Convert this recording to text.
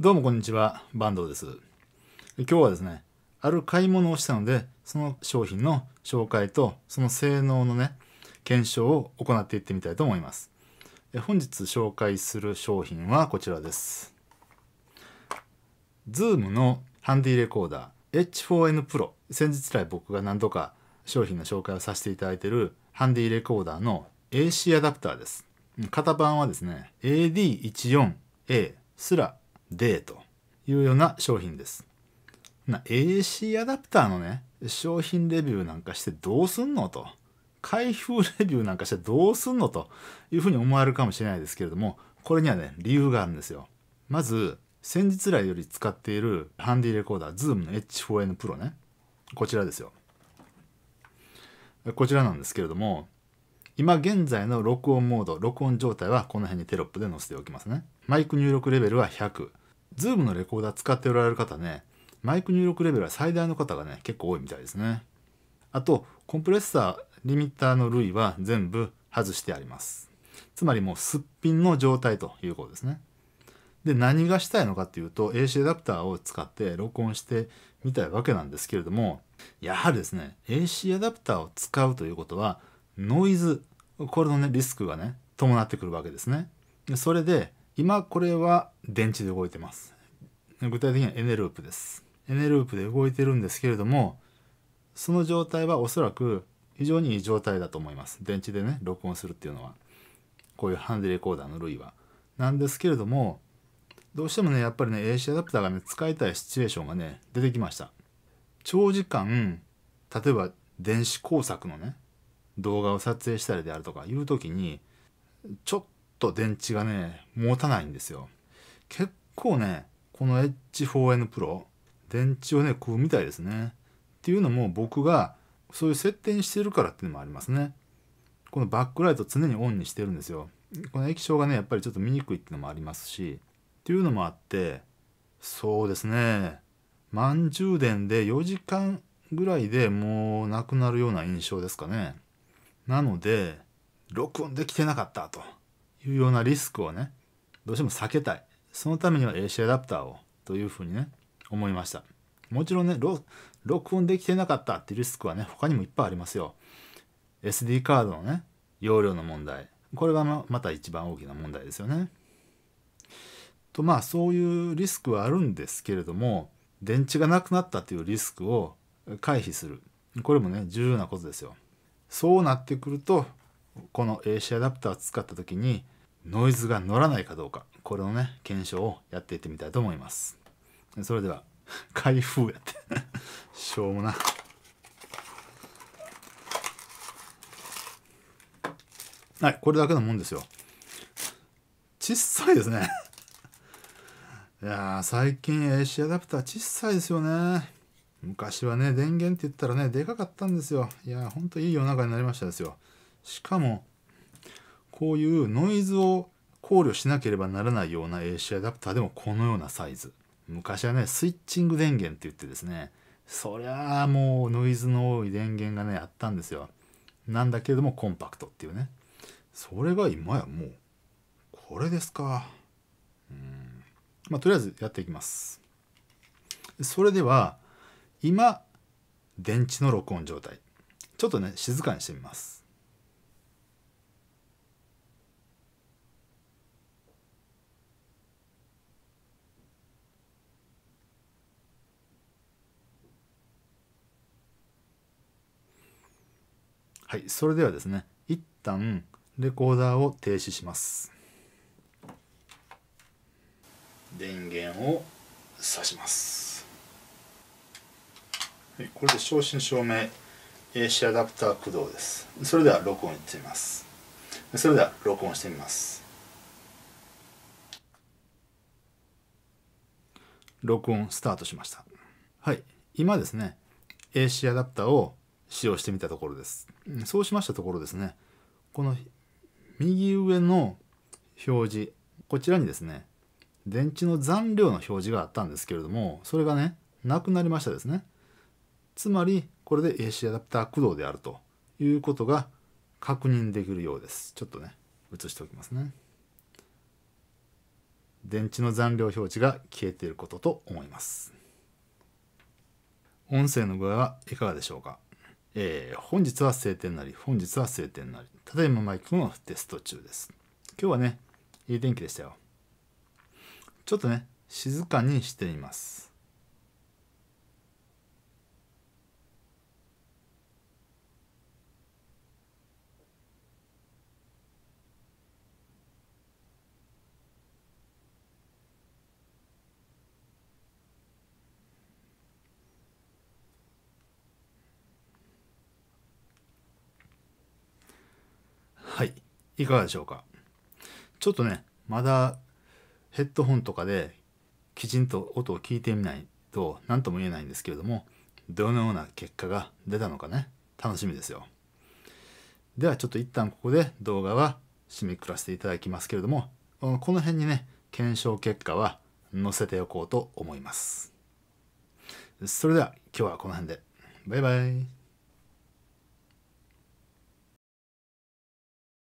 どうもこんにちは、坂東です。今日はですね、ある買い物をしたので、その商品の紹介と、その性能のね、検証を行っていってみたいと思います。本日紹介する商品はこちらです。Zoom のハンディレコーダー H4N Pro。先日来僕が何度か商品の紹介をさせていただいているハンディレコーダーの AC アダプターです。型番はですね、AD14A すらデーというような商品です。AC アダプターのね、商品レビューなんかしてどうすんのと。開封レビューなんかしてどうすんのというふうに思われるかもしれないですけれども、これにはね、理由があるんですよ。まず、先日来より使っているハンディレコーダー、Zoom の H4n Pro ね。こちらですよ。こちらなんですけれども、今現在の録音モード、録音状態はこの辺にテロップで載せておきますね。マイク入力レベルは100。ズームのレコーダー使っておられる方ね、マイク入力レベルは最大の方がね、結構多いみたいですね。あと、コンプレッサー、リミッターの類は全部外してあります。つまりもうすっぴんの状態ということですね。で、何がしたいのかっていうと、AC アダプターを使って録音してみたいわけなんですけれども、やはりですね、AC アダプターを使うということは、ノイズ、これのね、リスクがね、伴ってくるわけですね。でそれで、今これは電池で動いてます。具体的にはエネループです。エネループで動いてるんですけれども、その状態はおそらく非常にいい状態だと思います。電池でね、録音するっていうのは。こういうハンデレコーダーの類は。なんですけれども、どうしてもね、やっぱりね、AC アダプターがね、使いたいシチュエーションがね、出てきました。長時間、例えば電子工作のね、動画を撮影したりであるとかいう時に、ちょっと電池がね持たないんですよ結構ねこの H4N Pro 電池をね食うみたいですねっていうのも僕がそういう設定にしてるからっていうのもありますねこのバックライト常にオンにしてるんですよこの液晶がねやっぱりちょっと見にくいっていうのもありますしっていうのもあってそうですね満充電で4時間ぐらいでもうなくなるような印象ですかねなので録音できてなかったとうようなリスクをねどうしても避けたいそのためには AC アダプターをというふうにね思いましたもちろんね録音できてなかったっていうリスクはね他にもいっぱいありますよ SD カードのね容量の問題これがまた一番大きな問題ですよねとまあそういうリスクはあるんですけれども電池がなくなったというリスクを回避するこれもね重要なことですよそうなってくるとこの AC アダプターを使った時にノイズが乗らないかどうかこれのね検証をやっていってみたいと思いますそれでは 開封やって しょうもなはいこれだけのもんですよ小さいですね いや最近 AC アダプター小さいですよね昔はね電源って言ったらねでかかったんですよいやほんといい世の中になりましたですよしかもこういうノイズを考慮しなければならないような AC アダプターでもこのようなサイズ昔はねスイッチング電源って言ってですねそりゃあもうノイズの多い電源がねあったんですよなんだけれどもコンパクトっていうねそれが今やもうこれですかうんまあとりあえずやっていきますそれでは今電池の録音状態ちょっとね静かにしてみますはい、それではですね、一旦レコーダーを停止します。電源を挿します。はい、これで正真正銘 AC アダプター駆動です。それでは録音いってみます。それでは録音してみます。録音スタートしました。はい、今ですね、AC アダプターを使用してみたところです。そうしましたところですね、この右上の表示、こちらにですね、電池の残量の表示があったんですけれども、それがね、なくなりましたですね。つまり、これで AC アダプター駆動であるということが確認できるようです。ちょっとね、写しておきますね。電池の残量表示が消えていることと思います。音声の具合はいかがでしょうかえー、本日は晴天なり、本日は晴天なり。ただいまマイクのテスト中です。今日はね、いい天気でしたよ。ちょっとね、静かにしています。いかがでしょうかちょっとねまだヘッドホンとかできちんと音を聞いてみないと何とも言えないんですけれどもどのような結果が出たのかね楽しみですよではちょっと一旦ここで動画は締めくらせていただきますけれどもこの辺にね検証結果は載せておこうと思いますそれでは今日はこの辺でバイバイ